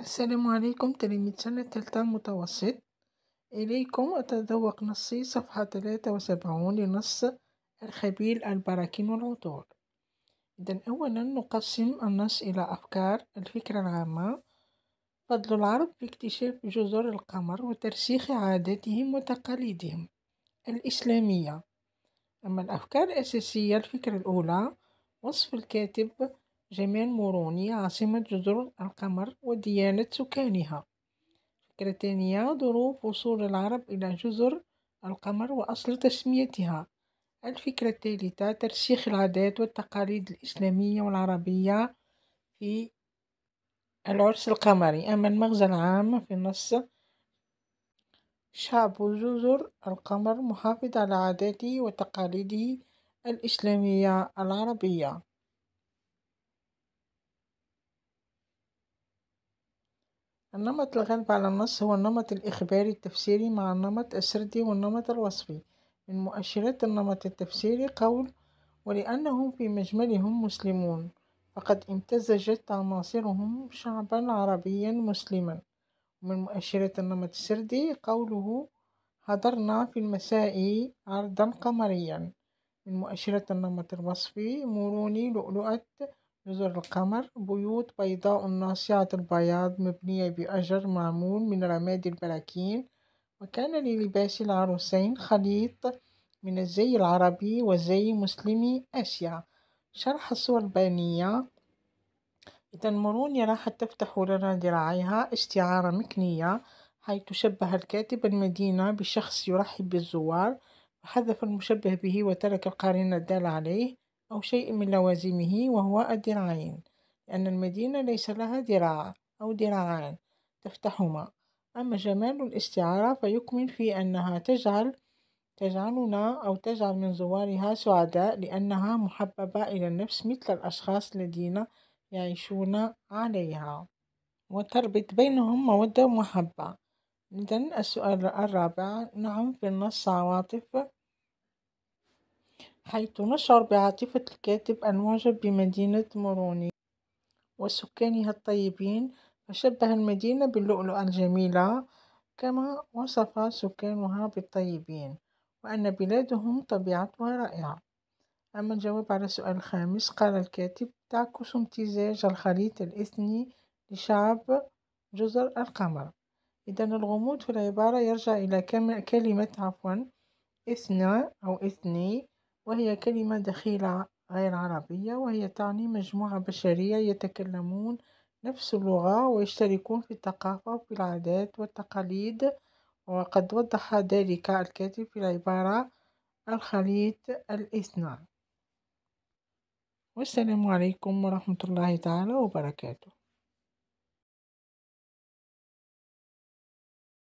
السلام عليكم تلاميذ سنة تالتة متوسط إليكم أتذوق نصي صفحة ثلاثة وسبعون لنص الخبيل البراكين والعطور إذا أولا نقسم النص إلى أفكار الفكرة العامة فضل العرب في اكتشاف جزر القمر وترسيخ عاداتهم وتقاليدهم الإسلامية أما الأفكار الأساسية الفكرة الأولى وصف الكاتب جمال موروني عاصمة جزر القمر وديانة سكانها فكرة ثانية ظروف وصول العرب إلى جزر القمر وأصل تسميتها الفكرة الثالثة ترسيخ العادات والتقاليد الإسلامية والعربية في العرس القمري أما المغزى العام في النص شعب جزر القمر محافظ على عاداته وتقاليده الإسلامية العربية النمط الغالب على النص هو النمط الإخباري التفسيري مع النمط السردي والنمط الوصفي من مؤشرات النمط التفسيري قول ولأنهم في مجملهم مسلمون فقد امتزجت عناصرهم شعبا عربيا مسلما ومن مؤشرات النمط السردي قوله حضرنا في المساء عرضا قمريا من مؤشرات النمط الوصفي مروني لؤلؤة جزر القمر بيوت بيضاء ناصعة البياض مبنية بأجر معمول من رماد البراكين وكان للباس العروسين خليط من الزي العربي وزي مسلمي آسيا شرح الصور البانية إذا راحت تفتح لنا ذراعيها استعارة مكنية حيث شبه الكاتب المدينة بشخص يرحب بالزوار وحذف المشبه به وترك القارنة الدالة عليه أو شيء من لوازمه وهو الذراعين لأن المدينة ليس لها ذراع أو ذراعان تفتحهما أما جمال الاستعارة فيكمن في أنها تجعل تجعلنا أو تجعل من زوارها سعداء لأنها محببة إلى النفس مثل الأشخاص الذين يعيشون عليها وتربط بينهم مودة ومحبة إذن السؤال الرابع نعم في النص عواطف حيث نشر بعاطفة الكاتب أن بمدينة موروني وسكانها الطيبين فشبه المدينة باللؤلؤة الجميلة كما وصف سكانها بالطيبين وأن بلادهم طبيعتها رائعة أما الجواب على السؤال الخامس قال الكاتب تعكس امتزاج الخليط الإثني لشعب جزر القمر إذا الغموض في العبارة يرجع إلى كلمة عفوا إثنى أو إثني وهي كلمة دخيلة غير عربية وهي تعني مجموعة بشرية يتكلمون نفس اللغة ويشتركون في الثقافة وفي العادات والتقاليد وقد وضح ذلك الكاتب في العبارة الخليط الاثنان والسلام عليكم ورحمة الله تعالى وبركاته